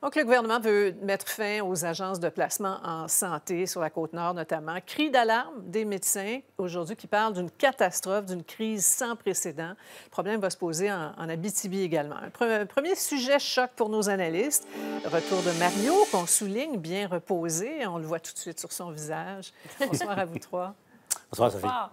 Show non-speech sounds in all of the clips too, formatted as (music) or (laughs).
Donc, le gouvernement veut mettre fin aux agences de placement en santé sur la côte nord, notamment. Cri d'alarme des médecins aujourd'hui qui parlent d'une catastrophe, d'une crise sans précédent. Le problème va se poser en, Abitibi également. Un premier sujet choc pour nos analystes. Retour de Mario, qu'on souligne, bien reposé. On le voit tout de suite sur son visage. Bonsoir à vous trois. (laughs) Bonsoir,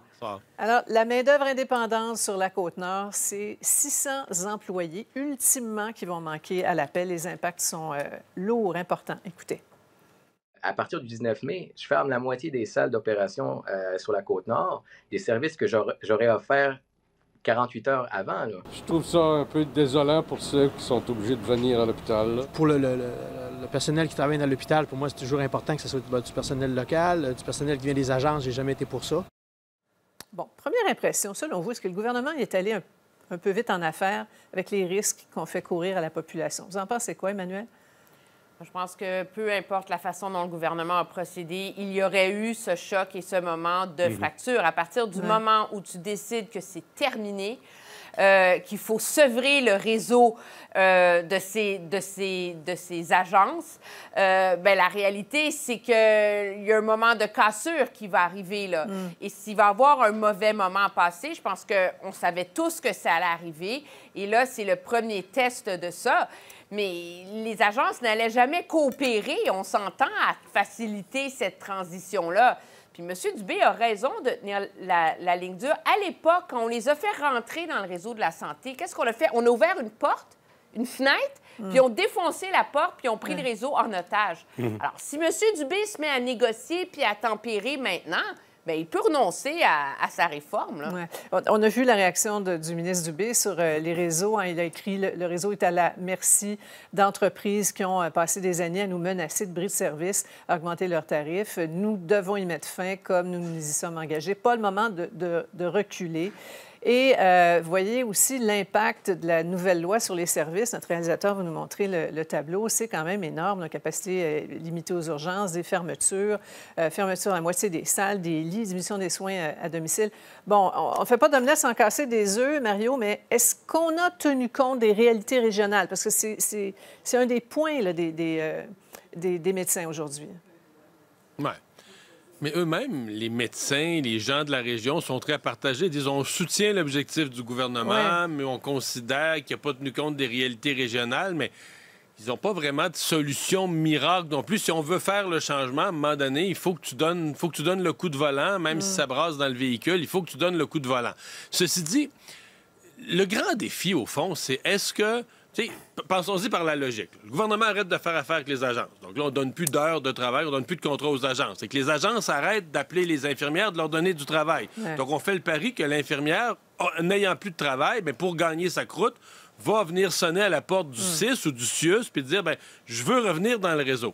Alors, la main-d'œuvre indépendante sur la Côte-Nord, c'est 600 employés, ultimement, qui vont manquer à l'appel. Les impacts sont euh, lourds, importants. Écoutez. À partir du 19 mai, je ferme la moitié des salles d'opération euh, sur la Côte-Nord, des services que j'aurais offerts 48 heures avant. Je trouve ça un peu désolant pour ceux qui sont obligés de venir à l'hôpital. Pour le le personnel qui travaille dans l'hôpital, pour moi, c'est toujours important que ce soit du bah, personnel local, euh, du personnel qui vient des agences. J'ai jamais été pour ça. Bon, première impression, selon vous, est-ce que le gouvernement est allé un, peu vite en affaires avec les risques qu'on fait courir à la population? Vous en pensez quoi, Emmanuel? Je pense que peu importe la façon dont le gouvernement a procédé, il y aurait eu ce choc et ce moment de mhm. fracture. À partir du moment où tu décides que c'est terminé, euh, qu'il faut sevrer le réseau euh, de, ces, agences, euh, ben, la réalité, c'est qu'il y a un moment de cassure qui va arriver. Là. Mm. Et s'il va y avoir un mauvais moment passé, je pense qu'on savait tous que ça allait arriver. Et là, c'est le premier test de ça. Mais les agences n'allaient jamais coopérer, on s'entend, à faciliter cette transition-là. Puis M. Dubé a raison de tenir la, ligne dure. À l'époque, quand on les a fait rentrer dans le réseau de la santé, qu'est-ce qu'on a fait? On a ouvert une porte, une fenêtre, mm. puis on défoncé la porte, puis on a pris mm. le réseau en otage. Mm-hmm. Alors, si M. Dubé se met à négocier puis à tempérer maintenant, ben, il peut renoncer à, sa réforme. On a vu la réaction du ministre Dubé sur euh, les réseaux. Hein. Il a écrit le, réseau est à la merci d'entreprises qui ont euh, passé des années à nous menacer de bris de service, augmenter leurs tarifs. Nous devons y mettre fin comme nous nous y sommes engagés. Pas le moment de reculer. Et euh, voyez aussi l'impact de la nouvelle loi sur les services. Notre réalisateur va nous montrer le, tableau. C'est quand même énorme, la capacité euh, limitée aux urgences, des fermetures, euh, fermeture à moitié des salles, des lits, diminution des soins euh, à, domicile. Bon, on ne fait pas menace sans casser des œufs, Mario, mais est-ce qu'on a tenu compte des réalités régionales? Parce que c'est un des points des, médecins aujourd'hui. Oui. Mais eux-mêmes, les médecins, les gens de la région sont très partagés. Ils disent on soutient l'objectif du gouvernement, mais on considère qu'il a pas tenu compte des réalités régionales. Mais ils n'ont pas vraiment de solution miracle non plus. Si on veut faire le changement, à un moment donné, il faut que tu donnes, faut que tu donnes le coup de volant, même si mm. ça brasse dans le véhicule, il faut que tu donnes le coup de volant. Ceci dit, le grand défi, au fond, c'est est-ce que Pensons-y par la logique. Le gouvernement arrête de faire affaire avec les agences. Donc là, on donne plus d'heures de travail, on donne plus de contrats aux agences. C'est que les agences arrêtent d'appeler les infirmières, de leur donner du travail. Donc on fait le pari que l'infirmière, n'ayant plus de travail, mais ben, pour gagner sa croûte, va venir sonner à la porte du hmm. CIS ou du CIUS puis dire ben je veux revenir dans le réseau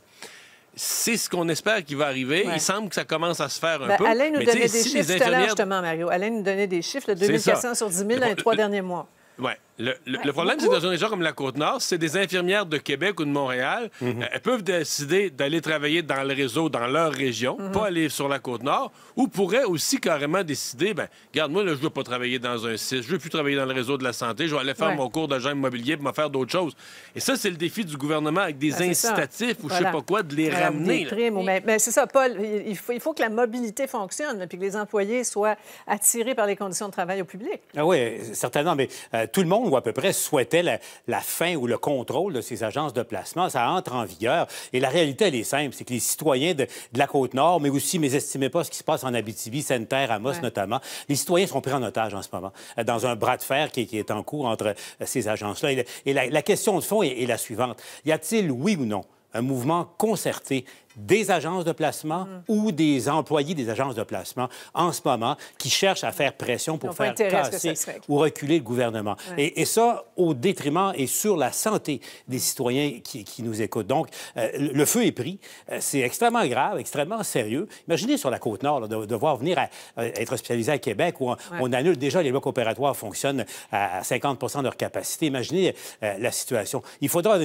c'est ce qu'on espère qui va arriver. Il semble que ça commence à se faire un ben, peu. Alain nous donnait des chiffres tout justement, Mario. Alain nous donnait des chiffres, 2400 sur 10 000 dans les trois derniers mois. Oui. Le, problème, c'est dans une région comme la Côte-Nord, c'est des infirmières de Québec ou de Montréal. Mhm. Euh, elles peuvent décider d'aller travailler dans le réseau, dans leur région, mhm. pas aller sur la Côte-Nord, ou pourraient aussi carrément décider, ben, regarde, moi, je ne veux pas travailler dans un CIS, je ne veux plus travailler dans le réseau de la santé, je vais aller faire mon cours d'agent immobilier pour me faire d'autres choses. Et ça, c'est le défi du gouvernement avec des ben, incitatifs ou je ne sais pas quoi, de les ramener. mais, ben, c'est ça, Paul, il faut, que la mobilité fonctionne, puis que les employés soient attirés par les conditions de travail au public. Ah oui, certainement, mais euh, tout le monde ou à peu près, souhaitait la, fin ou le contrôle de ces agences de placement. Ça entre en vigueur. Et la réalité, elle est simple. C'est que les citoyens de, la Côte-Nord, mais aussi, mais estimez pas ce qui se passe en Abitibi, Sainte-Terre, Amos notamment, les citoyens sont pris en otage en ce moment, euh, dans un bras de fer qui, est en cours entre euh, ces agences-là. Et, la, question de fond est la suivante. Y a-t-il, oui ou non, un mouvement concerté des agences de placement mm. ou des employés des agences de placement en ce moment qui cherchent à faire pression pour faire casser ou reculer le gouvernement. Et, ça, au détriment et sur la santé des citoyens qui, nous écoutent. Donc, euh, le feu est pris. Euh, c'est extrêmement grave, extrêmement sérieux. Imaginez sur la Côte-Nord de, devoir venir euh, être hospitalisé à Québec où on, annule déjà les blocs opératoires fonctionnent à 50 de leur capacité. Imaginez la situation. Il faudra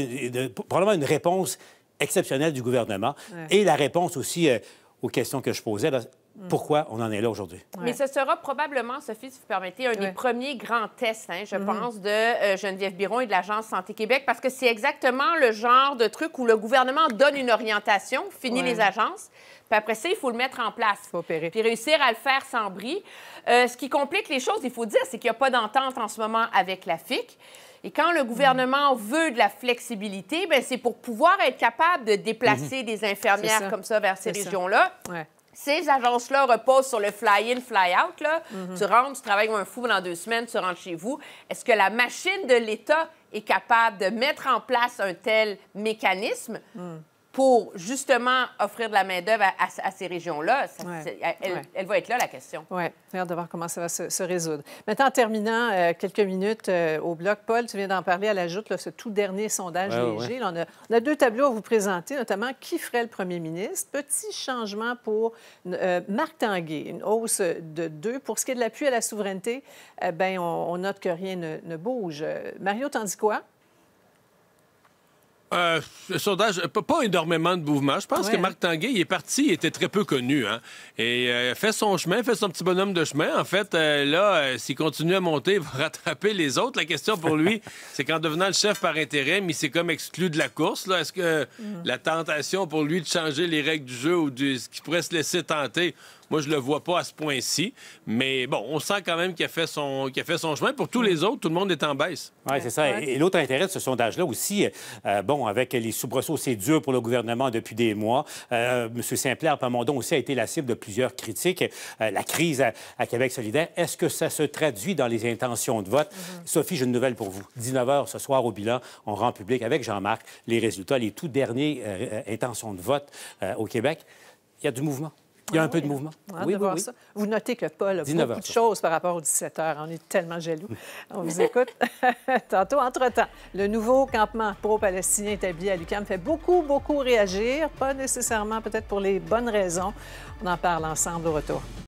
probablement une réponse exceptionnel du gouvernement et la réponse aussi euh, aux questions que je posais. Mm. pourquoi on en est là aujourd'hui. Mais ce sera probablement, Sophie, si vous permettez, un des premiers grands tests, hein, je mm-hmm. pense, de euh, Geneviève Biron et de l'Agence Santé Québec, parce que c'est exactement le genre de truc où le gouvernement donne une orientation, finit les agences, puis après ça, il faut le mettre en place. Faut opérer. Puis réussir à le faire sans bris. Euh, ce qui complique les choses, il faut dire, c'est qu'il n'y a pas d'entente en ce moment avec la FIC. Et quand le gouvernement veut de la flexibilité, ben, c'est pour pouvoir être capable de déplacer mhm. des infirmières comme ça vers ces régions-là. Ces agences-là reposent sur le fly-in, fly-out. Mhm. Tu rentres, tu travailles comme un fou pendant deux semaines, tu rentres chez vous. Est-ce que la machine de l'État est capable de mettre en place un tel mécanisme? Mm pour justement offrir de la main-d'œuvre à, ces régions-là. Elle, va être là, la question. Oui, hâte de voir comment ça va se, résoudre. Maintenant, en terminant euh, quelques minutes euh, au bloc, Paul, tu viens d'en parler à l'ajout, ce tout dernier sondage léger. on, a, deux tableaux à vous présenter, notamment qui ferait le premier ministre. Petit changement pour euh, Marc Tanguay, une hausse de deux. Pour ce qui est de l'appui à la souveraineté, ben, on, note que rien ne, bouge. Mario, dis quoi? le euh, sondage, euh, pas énormément de mouvement. Je pense que Marc Tanguay, il est parti, il était très peu connu. Hein? Et euh, fait son chemin, fait son petit bonhomme de chemin. En fait, là, s'il continue à monter, il va (laughs) rattraper les autres. La question pour lui, (laughs) c'est qu'en devenant le chef par intérim, il s'est comme exclu de la course. Est-ce que mm. la tentation pour lui de changer les règles du jeu ou de ce qui pourrait se laisser tenter, moi, je le vois pas à ce point-ci. Mais bon, on sent quand même qu'il a, fait son, a fait son chemin. Pour tous les autres, tout le monde est en baisse. Oui, c'est ça. Et, l'autre intérêt de ce sondage-là aussi, euh, euh, bon, avec les soubresauts, c'est dur pour le gouvernement depuis des mois. Euh, M. M. Simpler, mon Pamondon aussi a été la cible de plusieurs critiques. la crise à, Québec solidaire, est-ce que ça se traduit dans les intentions de vote? Mhm. Sophie, j'ai une nouvelle pour vous. 19 h ce soir au bilan, on rend public avec Jean-Marc les résultats, les tout derniers intentions de vote au Québec. Il y a du mouvement. Il y a un peu de mouvement. Vous notez que Paul a beaucoup de choses par rapport aux 17 heures. On est tellement jaloux. On vous écoute. (laughs) Tantôt, entre-temps, le nouveau campement pro-palestinien établi à l'UQAM fait beaucoup, beaucoup réagir. Pas nécessairement peut-être pour les bonnes raisons. On en parle ensemble au retour.